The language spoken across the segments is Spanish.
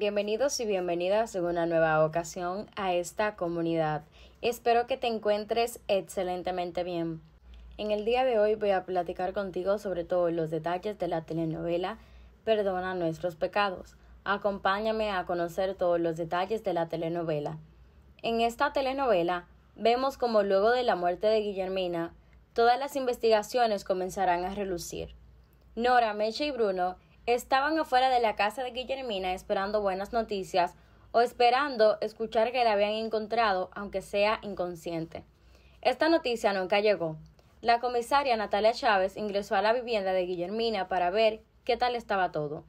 Bienvenidos y bienvenidas en una nueva ocasión a esta comunidad. Espero que te encuentres excelentemente bien. En el día de hoy voy a platicar contigo sobre todos los detalles de la telenovela Perdona nuestros pecados. Acompáñame a conocer todos los detalles de la telenovela. En esta telenovela vemos como luego de la muerte de Guillermina, todas las investigaciones comenzarán a relucir. Nora, Meche y Bruno estaban afuera de la casa de Guillermina esperando buenas noticias o esperando escuchar que la habían encontrado, aunque sea inconsciente. Esta noticia nunca llegó. La comisaria Natalia Chávez ingresó a la vivienda de Guillermina para ver qué tal estaba todo,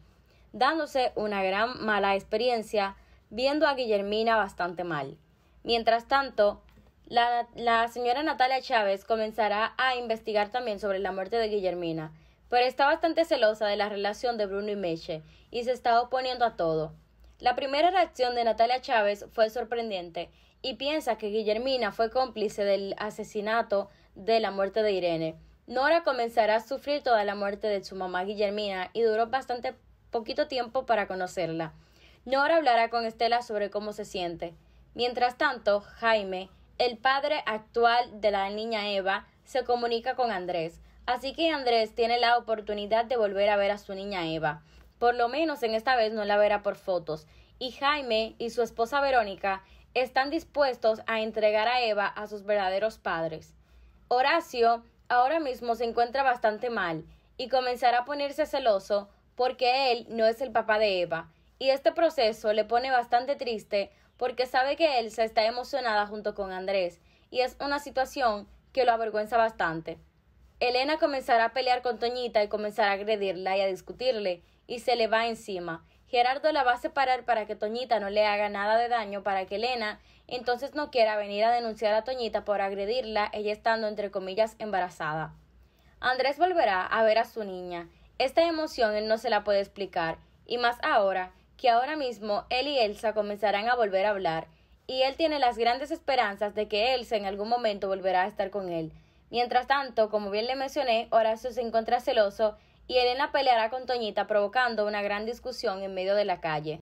dándose una gran mala experiencia viendo a Guillermina bastante mal. Mientras tanto, la, la señora Natalia Chávez comenzará a investigar también sobre la muerte de Guillermina pero está bastante celosa de la relación de Bruno y Meche y se está oponiendo a todo. La primera reacción de Natalia Chávez fue sorprendente y piensa que Guillermina fue cómplice del asesinato de la muerte de Irene. Nora comenzará a sufrir toda la muerte de su mamá Guillermina y duró bastante poquito tiempo para conocerla. Nora hablará con Estela sobre cómo se siente. Mientras tanto, Jaime, el padre actual de la niña Eva, se comunica con Andrés. Así que Andrés tiene la oportunidad de volver a ver a su niña Eva. Por lo menos en esta vez no la verá por fotos. Y Jaime y su esposa Verónica están dispuestos a entregar a Eva a sus verdaderos padres. Horacio ahora mismo se encuentra bastante mal y comenzará a ponerse celoso porque él no es el papá de Eva. Y este proceso le pone bastante triste porque sabe que Elsa está emocionada junto con Andrés y es una situación que lo avergüenza bastante. Elena comenzará a pelear con Toñita y comenzará a agredirla y a discutirle, y se le va encima. Gerardo la va a separar para que Toñita no le haga nada de daño, para que Elena entonces no quiera venir a denunciar a Toñita por agredirla, ella estando entre comillas embarazada. Andrés volverá a ver a su niña. Esta emoción él no se la puede explicar, y más ahora, que ahora mismo él y Elsa comenzarán a volver a hablar, y él tiene las grandes esperanzas de que Elsa en algún momento volverá a estar con él, Mientras tanto, como bien le mencioné, Horacio se encuentra celoso y Elena peleará con Toñita provocando una gran discusión en medio de la calle.